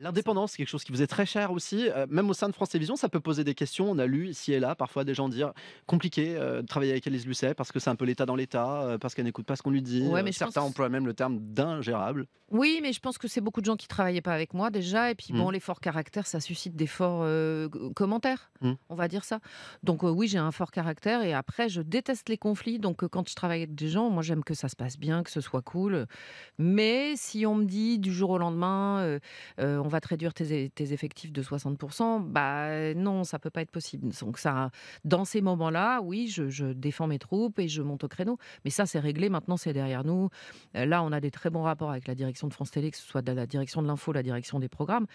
L'indépendance, c'est quelque chose qui vous est très cher aussi, euh, même au sein de France Télévisions, ça peut poser des questions. On a lu ici et là parfois des gens dire compliqué euh, de travailler avec Alice Lucet parce que c'est un peu l'État dans l'État, euh, parce qu'elle n'écoute pas ce qu'on lui dit. certains même le terme d'ingérable. Oui, mais je pense que c'est beaucoup de gens qui travaillaient pas avec moi déjà, et puis bon, hmm. les forts caractères, ça suscite des forts commentaires, hmm. on va dire ça. Donc oui, j'ai un fort caractère, et après, je déteste les conflits. Donc quand je travaille avec des gens, moi j'aime que ça se passe bien, que ce soit cool. Mais si on me dit du jour au lendemain, on on va te réduire tes, effectifs de 60%, bah non, ça peut pas être possible. Donc ça, dans ces moments-là, oui, je, défends mes troupes et je monte au créneau. Mais ça, c'est réglé. Maintenant, c'est derrière nous. Euh, là, on a des très bons rapports avec la direction de France Télé, que ce soit la direction de l'info, la direction des programmes.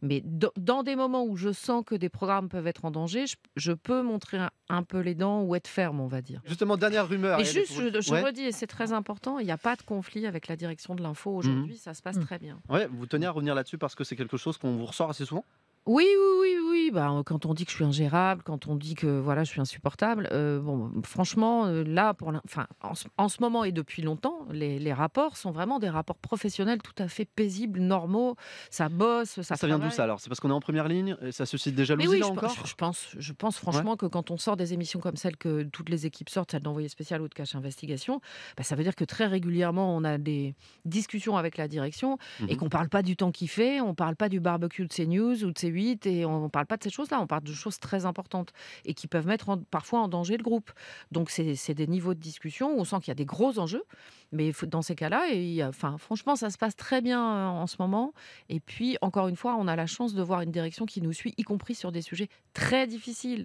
Mais dans des moments où je sens que des programmes peuvent être en danger, je, peux montrer un, peu les dents ou être ferme, on va dire. Justement, dernière rumeur. Et juste, je, je redis, et c'est très important, il n'y a pas de conflit avec la direction de l'info mmh. aujourd'hui. Ça se passe mmh. très bien. Ouais, vous tenez à revenir là-dessus parce que c'est quelque chose qu'on vous ressort assez souvent oui, oui, oui, oui. Bah, euh, quand on dit que je suis ingérable, quand on dit que voilà, je suis insupportable, euh, bon, franchement, euh, là, pour enfin, en, ce- moment et depuis longtemps, les, rapports sont vraiment des rapports professionnels tout à fait paisibles, normaux. Ça bosse, ça, Ça vient d'où ça alors C'est parce qu'on est en première ligne et ça suscite déjà jalousies encore je- pense, je pense franchement que quand on sort des émissions comme celle que toutes les équipes sortent, celle d'envoyé spécial ou de cache investigation, bah, ça veut dire que très régulièrement on a des discussions avec la direction et qu'on mmh qu'on parle pas du temps qu'il fait, on parle pas du barbecue de CNews ou de ces et on ne parle pas de ces choses-là, on parle de choses très importantes et qui peuvent mettre parfois en danger le groupe. Donc c'est des niveaux de discussion où on sent qu'il y a des gros enjeux, mais dans ces cas-là, enfin, franchement, ça se passe très bien euh, en ce moment. Et puis, encore une fois, on a la chance de voir une direction qui nous suit, y compris sur des sujets très difficiles.